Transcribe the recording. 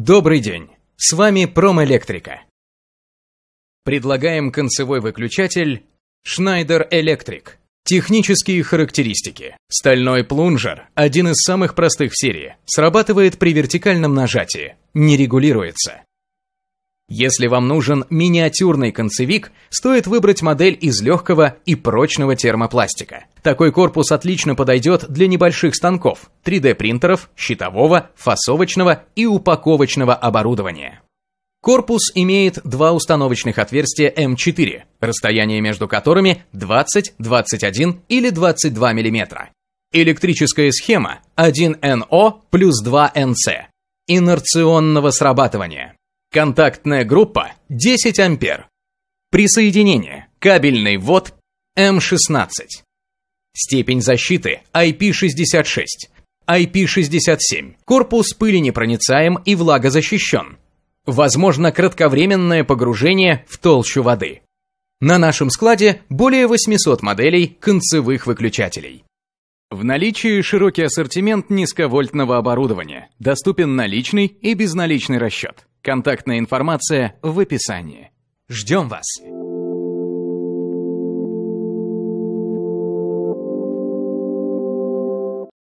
Добрый день! С вами Промэлектрика. Предлагаем концевой выключатель Schneider Electric. Технические характеристики. Стальной плунжер, один из самых простых в серии, срабатывает при вертикальном нажатии, не регулируется. Если вам нужен миниатюрный концевик, стоит выбрать модель из легкого и прочного термопластика. Такой корпус отлично подойдет для небольших станков, 3D-принтеров, щитового, фасовочного и упаковочного оборудования. Корпус имеет два установочных отверстия М4, эм расстояние между которыми 20, 21 или 22 мм. Электрическая схема 1НО плюс 2НС инерционного срабатывания. Контактная группа 10 ампер. Присоединение. Кабельный ввод М16. Эм Степень защиты IP66, IP67. Корпус пыли непроницаем и влагозащищен. Возможно кратковременное погружение в толщу воды. На нашем складе более 800 моделей концевых выключателей. В наличии широкий ассортимент низковольтного оборудования. Доступен наличный и безналичный расчет. Контактная информация в описании. Ждем вас!